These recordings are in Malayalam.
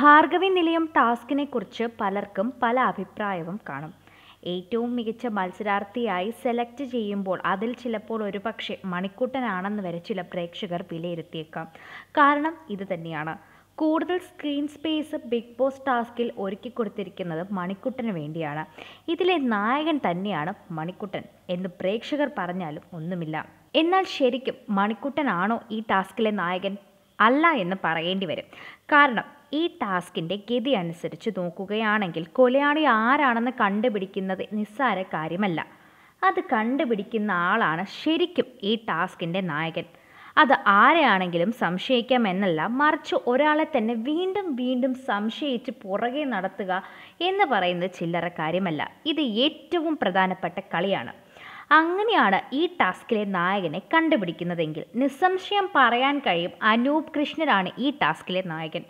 ഭാർഗവി നിലയം കുറിച്ച് പലർക്കും പല അഭിപ്രായവും കാണും ഏറ്റവും മികച്ച മത്സരാർത്ഥിയായി സെലക്ട് ചെയ്യുമ്പോൾ അതിൽ ചിലപ്പോൾ ഒരുപക്ഷെ മണിക്കൂട്ടനാണെന്ന് വരെ ചില പ്രേക്ഷകർ വിലയിരുത്തിയേക്കാം കാരണം ഇത് തന്നെയാണ് കൂടുതൽ സ്ക്രീൻ സ്പേസ് ബിഗ് ബോസ് ടാസ്കിൽ ഒരുക്കി കൊടുത്തിരിക്കുന്നത് മണിക്കുട്ടന് വേണ്ടിയാണ് ഇതിലെ നായകൻ തന്നെയാണ് മണിക്കുട്ടൻ എന്ന് പ്രേക്ഷകർ പറഞ്ഞാലും ഒന്നുമില്ല എന്നാൽ ശരിക്കും മണിക്കുട്ടനാണോ ഈ ടാസ്കിലെ നായകൻ അല്ല എന്ന് പറയേണ്ടി വരും കാരണം ഈ ടാസ്കിൻ്റെ ഗതി അനുസരിച്ച് നോക്കുകയാണെങ്കിൽ കൊലയാളി ആരാണെന്ന് കണ്ടുപിടിക്കുന്നത് നിസ്സാര കാര്യമല്ല അത് കണ്ടുപിടിക്കുന്ന ആളാണ് ശരിക്കും ഈ ടാസ്കിൻ്റെ നായകൻ അത് ആരെയാണെങ്കിലും സംശയിക്കാം എന്നല്ല മറിച്ച് ഒരാളെ തന്നെ വീണ്ടും വീണ്ടും സംശയിച്ച് പുറകെ നടത്തുക എന്ന് പറയുന്നത് ചില്ലറ കാര്യമല്ല ഇത് ഏറ്റവും പ്രധാനപ്പെട്ട കളിയാണ് അങ്ങനെയാണ് ഈ ടാസ്കിലെ നായകനെ കണ്ടുപിടിക്കുന്നതെങ്കിൽ നിസ്സംശയം പറയാൻ കഴിയും അനൂപ് കൃഷ്ണനാണ് ഈ ടാസ്കിലെ നായകൻ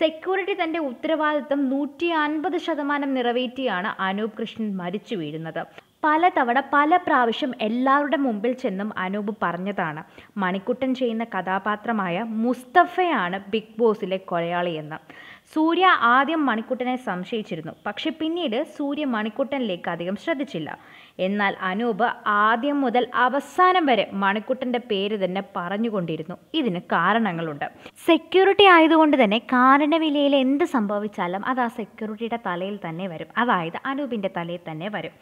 സെക്യൂരിറ്റി തന്റെ ഉത്തരവാദിത്തം നൂറ്റി അൻപത് ശതമാനം നിറവേറ്റിയാണ് അനൂപ് കൃഷ്ണൻ മരിച്ചു വീഴുന്നത് പലതവണ പല പ്രാവശ്യം എല്ലാവരുടെ മുമ്പിൽ ചെന്നും അനൂപ് പറഞ്ഞതാണ് മണിക്കുട്ടൻ ചെയ്യുന്ന കഥാപാത്രമായ മുസ്തഫയാണ് ബിഗ് ബോസിലെ കൊലയാളിയെന്ന് സൂര്യ ആദ്യം മണിക്കുട്ടനെ സംശയിച്ചിരുന്നു പക്ഷെ പിന്നീട് സൂര്യ മണിക്കുട്ടനിലേക്ക് അധികം ശ്രദ്ധിച്ചില്ല എന്നാൽ അനൂപ് ആദ്യം മുതൽ അവസാനം വരെ മണിക്കുട്ടൻ്റെ പേര് തന്നെ പറഞ്ഞുകൊണ്ടിരുന്നു ഇതിന് കാരണങ്ങളുണ്ട് സെക്യൂരിറ്റി ആയതുകൊണ്ട് തന്നെ കാരണവിലയിൽ എന്ത് സംഭവിച്ചാലും അത് ആ സെക്യൂരിറ്റിയുടെ തലയിൽ തന്നെ വരും അതായത് അനൂപിൻ്റെ തലയിൽ തന്നെ വരും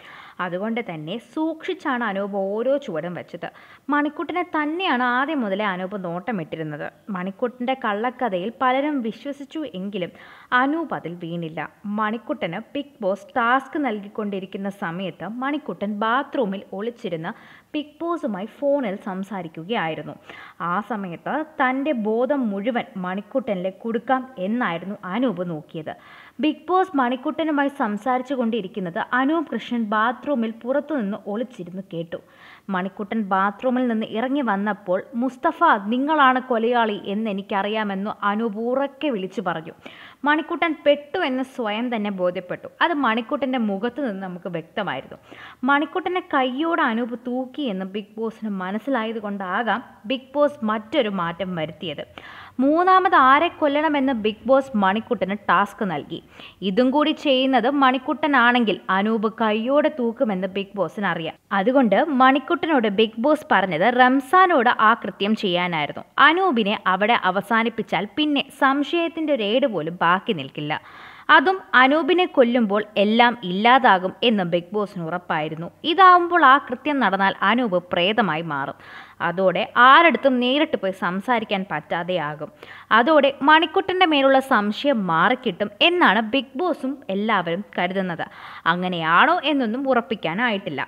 അതുകൊണ്ട് തന്നെ സൂക്ഷിച്ചാണ് അനൂപ് ഓരോ ചുവടും വെച്ചത് മണിക്കുട്ടനെ തന്നെയാണ് ആദ്യം മുതലേ അനൂപ് നോട്ടമിട്ടിരുന്നത് മണിക്കുട്ടൻ്റെ കള്ളക്കഥയിൽ പലരും വിശ്വസിച്ചു എങ്കിലും അനൂപ് അതിൽ വീണില്ല മണിക്കുട്ടന് ബിഗ് ബോസ് ടാസ്ക് നൽകിക്കൊണ്ടിരിക്കുന്ന സമയത്ത് മണിക്കുട്ടൻ ബാത്റൂമിൽ ഒളിച്ചിരുന്ന് ബിഗ് ബോസുമായി ഫോണിൽ സംസാരിക്കുകയായിരുന്നു ആ സമയത്ത് തൻ്റെ ബോധം മുഴുവൻ മണിക്കുട്ടനിലെ കൊടുക്കാം എന്നായിരുന്നു അനൂപ് നോക്കിയത് ബിഗ് ബോസ് മണിക്കുട്ടനുമായി സംസാരിച്ചു കൊണ്ടിരിക്കുന്നത് അനൂപ് കൃഷ്ണൻ ബാത്റൂമിൽ പുറത്തുനിന്ന് ഒളിച്ചിരുന്നു കേട്ടു മണിക്കുട്ടൻ ബാത്റൂമിൽ നിന്ന് ഇറങ്ങി വന്നപ്പോൾ മുസ്തഫ നിങ്ങളാണ് കൊലയാളി എന്നെനിക്കറിയാമെന്നു അനൂപ് ഉറക്കെ വിളിച്ചു പറഞ്ഞു മണിക്കൂട്ടൻ പെട്ടു എന്ന് സ്വയം തന്നെ ബോധ്യപ്പെട്ടു അത് മണിക്കൂട്ടൻ്റെ മുഖത്ത് നിന്ന് നമുക്ക് വ്യക്തമായിരുന്നു മണിക്കൂട്ടനെ കൈയോട് അനൂപ് തൂക്കി എന്ന് ബിഗ് ബോസിന് മനസ്സിലായത് കൊണ്ടാകാം ബിഗ് ബോസ് മറ്റൊരു മാറ്റം വരുത്തിയത് മൂന്നാമത് ആരെ കൊല്ലണമെന്ന് ബിഗ് ബോസ് മണിക്കുട്ടന് ടാസ്ക് നൽകി ഇതും കൂടി ചെയ്യുന്നത് മണിക്കുട്ടനാണെങ്കിൽ അനൂപ് കയ്യോടെ തൂക്കുമെന്ന് ബിഗ് ബോസിന് അറിയാം അതുകൊണ്ട് മണിക്കുട്ടനോട് ബിഗ് ബോസ് പറഞ്ഞത് റംസാനോട് ആ കൃത്യം ചെയ്യാനായിരുന്നു അനൂപിനെ അവിടെ അവസാനിപ്പിച്ചാൽ പിന്നെ സംശയത്തിൻ്റെ ഒരു ഏട് പോലും ബാക്കി നിൽക്കില്ല അതും അനൂപിനെ കൊല്ലുമ്പോൾ എല്ലാം ഇല്ലാതാകും എന്ന് ബിഗ് ബോസിന് ഉറപ്പായിരുന്നു ഇതാവുമ്പോൾ ആ കൃത്യം നടന്നാൽ അനൂപ് പ്രേതമായി മാറും അതോടെ ആരടുത്തും നേരിട്ട് പോയി സംസാരിക്കാൻ പറ്റാതെയാകും അതോടെ മണിക്കുട്ടൻ്റെ മേലുള്ള സംശയം മാറിക്കിട്ടും എന്നാണ് ബിഗ് ബോസും എല്ലാവരും കരുതുന്നത് അങ്ങനെയാണോ എന്നൊന്നും ഉറപ്പിക്കാനായിട്ടില്ല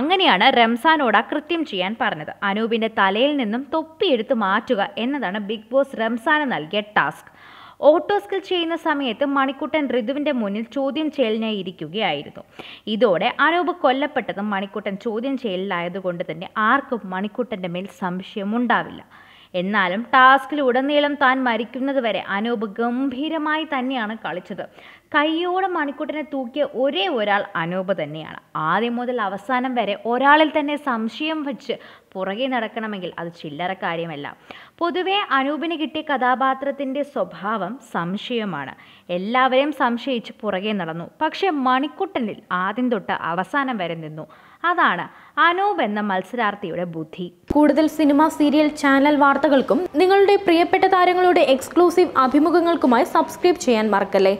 അങ്ങനെയാണ് റംസാനോട് കൃത്യം ചെയ്യാൻ പറഞ്ഞത് അനൂപിൻ്റെ തലയിൽ നിന്നും തൊപ്പിയെടുത്ത് മാറ്റുക എന്നതാണ് ബിഗ് ബോസ് റംസാന് നൽകിയ ടാസ്ക് ഓട്ടോ സ്കിൽ ചെയ്യുന്ന സമയത്ത് മണിക്കുട്ടൻ ഋതുവിൻ്റെ മുന്നിൽ ചോദ്യം ചെയ്യലിനായി ഇരിക്കുകയായിരുന്നു ഇതോടെ അനൂപ് കൊല്ലപ്പെട്ടതും മണിക്കുട്ടൻ ചോദ്യം ചെയ്യലിലായതുകൊണ്ട് തന്നെ ആർക്കും മണിക്കുട്ടൻ്റെ മേൽ സംശയമുണ്ടാവില്ല എന്നാലും ഉടനീളം താൻ മരിക്കുന്നതുവരെ അനൂപ് ഗംഭീരമായി തന്നെയാണ് കളിച്ചത് കയ്യോടെ മണിക്കുട്ടനെ തൂക്കിയ ഒരേ ഒരാൾ അനൂപ് തന്നെയാണ് ആദ്യം മുതൽ അവസാനം വരെ ഒരാളിൽ തന്നെ സംശയം വച്ച് പുറകെ നടക്കണമെങ്കിൽ അത് ചില്ലറ കാര്യമല്ല പൊതുവെ അനൂപിന് കിട്ടിയ കഥാപാത്രത്തിൻ്റെ സ്വഭാവം സംശയമാണ് എല്ലാവരെയും സംശയിച്ച് പുറകെ നടന്നു പക്ഷേ മണിക്കുട്ടനിൽ ആദ്യം തൊട്ട് അവസാനം വരെ നിന്നു അതാണ് അനൂപ് എന്ന മത്സരാർത്ഥിയുടെ ബുദ്ധി കൂടുതൽ സിനിമ സീരിയൽ ചാനൽ വാർത്തകൾക്കും നിങ്ങളുടെ പ്രിയപ്പെട്ട താരങ്ങളുടെ എക്സ്ക്ലൂസീവ് അഭിമുഖങ്ങൾക്കുമായി സബ്സ്ക്രൈബ് ചെയ്യാൻ മറക്കല്ലേ